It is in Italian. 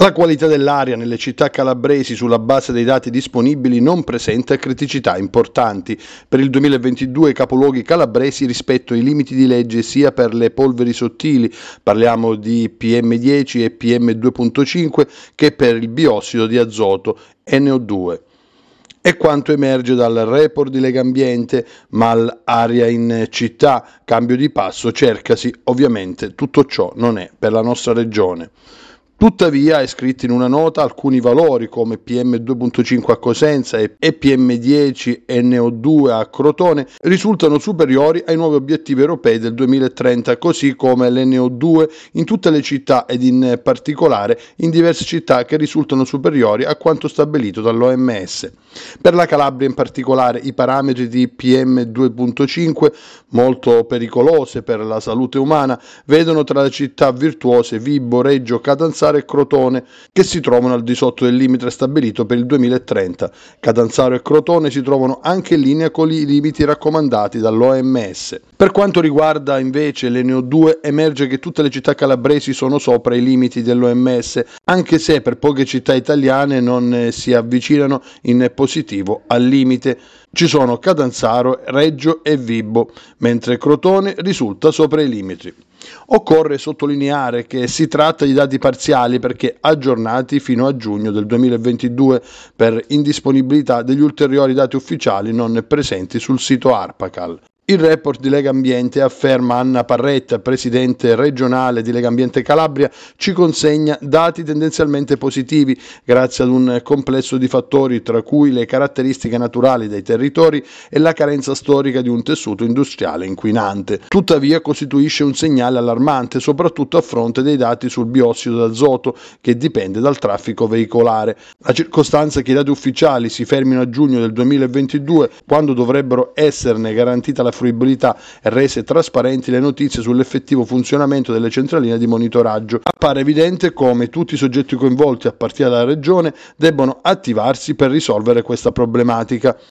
La qualità dell'aria nelle città calabresi sulla base dei dati disponibili non presenta criticità importanti. Per il 2022 i capoluoghi calabresi rispetto ai limiti di legge sia per le polveri sottili, parliamo di PM10 e PM2.5, che per il biossido di azoto NO2 E quanto emerge dal report di Legambiente, mal aria in città, cambio di passo, cercasi, ovviamente tutto ciò non è per la nostra regione. Tuttavia è scritto in una nota alcuni valori come PM2.5 a Cosenza e PM10 NO2 a Crotone risultano superiori ai nuovi obiettivi europei del 2030, così come l'NO2 in tutte le città ed in particolare in diverse città che risultano superiori a quanto stabilito dall'OMS. Per la Calabria in particolare i parametri di PM2.5, molto pericolose per la salute umana, vedono tra le città virtuose Vibo, Reggio, Catanzaro Catanzaro e Crotone, che si trovano al di sotto del limite stabilito per il 2030. Catanzaro e Crotone si trovano anche in linea con i limiti raccomandati dall'OMS. Per quanto riguarda invece le NO2, emerge che tutte le città calabresi sono sopra i limiti dell'OMS, anche se per poche città italiane non eh, si avvicinano in positivo al limite. Ci sono Catanzaro, Reggio e Vibo, mentre Crotone risulta sopra i limiti. Occorre sottolineare che si tratta di dati parziali perché aggiornati fino a giugno del 2022 per indisponibilità degli ulteriori dati ufficiali non presenti sul sito ARPACAL. Il report di Lega Ambiente, afferma Anna Parretta, presidente regionale di Lega Ambiente Calabria, ci consegna dati tendenzialmente positivi grazie ad un complesso di fattori tra cui le caratteristiche naturali dei territori e la carenza storica di un tessuto industriale inquinante. Tuttavia costituisce un segnale allarmante, soprattutto a fronte dei dati sul biossido d'azoto che dipende dal traffico veicolare. La circostanza che i dati ufficiali si fermino a giugno del 2022, quando dovrebbero esserne garantita la fruibilità e rese trasparenti le notizie sull'effettivo funzionamento delle centraline di monitoraggio. Appare evidente come tutti i soggetti coinvolti, a partire dalla Regione, debbano attivarsi per risolvere questa problematica.